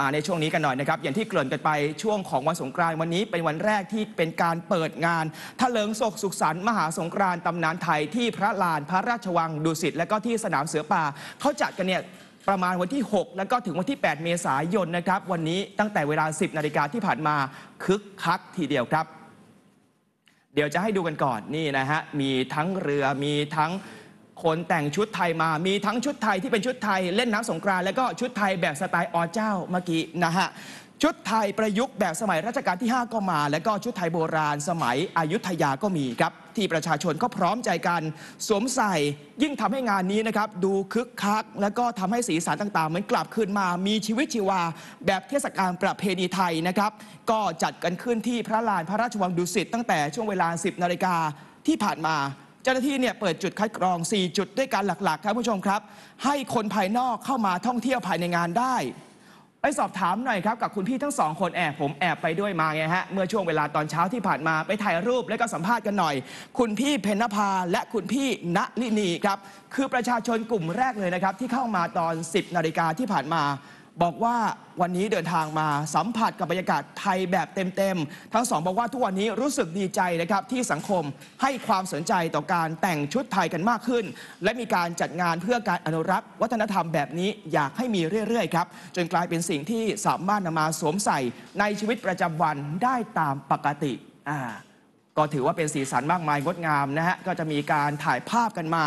มาในช่วงนี้กันหน่อยนะครับอย่างที่เกริ่นกันไปช่วงของวันสงกรานต์วันนี้เป็นวันแรกที่เป็นการเปิดงานทะเลิงศกสุขสันต์มหาสงกรานต์ตำนานไทยที่พระลานพระราชวังดุสิตและก็ที่สนามเสือป่าเขาจัดกันเนี่ยประมาณวันที่ 6 แล้วก็ถึงวันที่ 8 เมษายนนะครับ วันนี้ตั้งแต่เวลา 10นาฬิกาที่ผ่านมาคึกคักทีเดียวครับ เดี๋ยวจะให้ดูกันก่อนนี่นะฮะมีทั้งเรือมีทั้งคนแต่งชุดไทยมา มีทั้งชุดไทยที่เป็นชุดไทย เล่นน้ำสงกรานต์แล้วก็ชุดไทยแบบสไตล์อ๋อเจ้าเมื่อกี้นะฮะ ชุดไทยประยุกต์แบบสมัยรัชกาลที่ 5 ก็มา และก็ชุดไทยโบราณ สมัยอายุทยาก็มีครับที่ประชาชนก็พร้อมใจกันสวมใส่ ยิ่งทำให้งานนี้นะครับดูคึกคักและก็ทำให้สีสันต่างๆมันกลับคืนมามีชีวิตชีวา แบบเทศกาลประเพณีไทยนะครับก็จัดกันขึ้นที่พระลานพระราชวังดุสิตตั้งแต่ช่วงเวลา 10นาฬิกาที่ผ่านมาเจ้าหน้าที่เนี่ย เปิดจุดคัดกรอง 4 จุดด้วยกันหลัก ๆ ครับผู้ชมครับ ให้คนภายนอกเข้ามาท่องเที่ยวภายในงานได้ ไปสอบถามหน่อยครับ กับคุณพี่ทั้งสองคนแอบ ผมแอบไปด้วยมาไงฮะ เมื่อช่วงเวลาตอนเช้าที่ผ่านมาไปถ่ายรูปและก็สัมภาษณ์กันหน่อย คุณพี่เพนภาและคุณพี่ณลินีครับ คือประชาชนกลุ่มแรกเลยนะครับที่เข้ามาตอน 10นาฬิกาที่ผ่านมาบอกว่าวันนี้เดินทางมาสัมผัสกับบรรยากาศไทยแบบเต็มๆ ทั้งสองบอกว่าทุกวันนี้รู้สึกดีใจนะครับที่สังคมให้ความสนใจต่อการแต่งชุดไทยกันมากขึ้น และมีการจัดงานเพื่อการอนุรักษ์วัฒนธรรมแบบนี้อยากให้มีเรื่อยๆครับจนกลายเป็นสิ่งที่สามารถนำมาสวมใส่ในชีวิตประจำวันได้ตามปกติอ่าก็ถือว่าเป็นสีสันมากมาย งดงามนะฮะ ก็จะมีการถ่ายภาพกันมา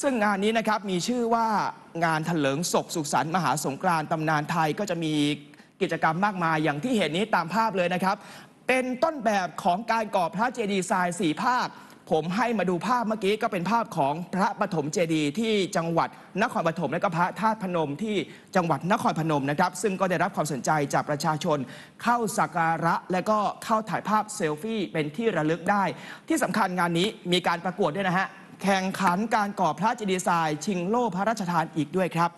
ซึ่งงานนี้นะครับ มีชื่อว่างานถลิงศกสุขสันต์มหาสงกรานต์ตำนานไทยก็จะมีกิจกรรมมากมายอย่างที่เห็นนี้ตามภาพเลยนะครับ เป็นต้นแบบของการก่อพระเจดีย์ทรายสีภาคผมให้มาดูภาพเมื่อกี้ก็เป็นภาพของพระปฐมเจดีย์ที่จังหวัดนครปฐมและก็พระธาตุพนม ที่จังหวัดนครพนมนะครับ ซึ่งก็ได้รับความสนใจจากประชาชน เข้าสักการะและก็เข้าถ่ายภาพเซลฟี่เป็นที่ระลึกได้ ที่สำคัญงานนี้มีการประกวดด้วยนะฮะแข่งขันการก่อพระเจดีย์ทรายชิงโล่พระราชทานอีกด้วยครับ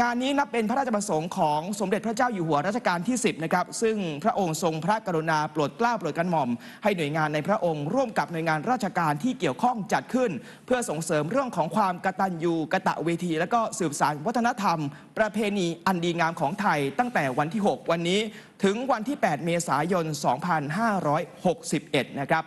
งานนี้นับเป็นพระราชประสงค์ของสมเด็จพระเจ้าอยู่หัวรัชกาลที่10นะครับซึ่งพระองค์ทรงพระกรุณาโปรดเกล้าโปรดกระหม่อม ให้หน่วยงานในพระองค์ร่วมกับหน่วยงานราชการที่เกี่ยวข้องจัดขึ้น เพื่อส่งเสริมเรื่องของความกตัญญูกะตะเวที และก็สืบสานวัฒนธรรม ประเพณีอันดีงามของไทย ตั้งแต่วันที่ 6 วันนี้ถึงวันที่ 8เมษายน2561นะครับ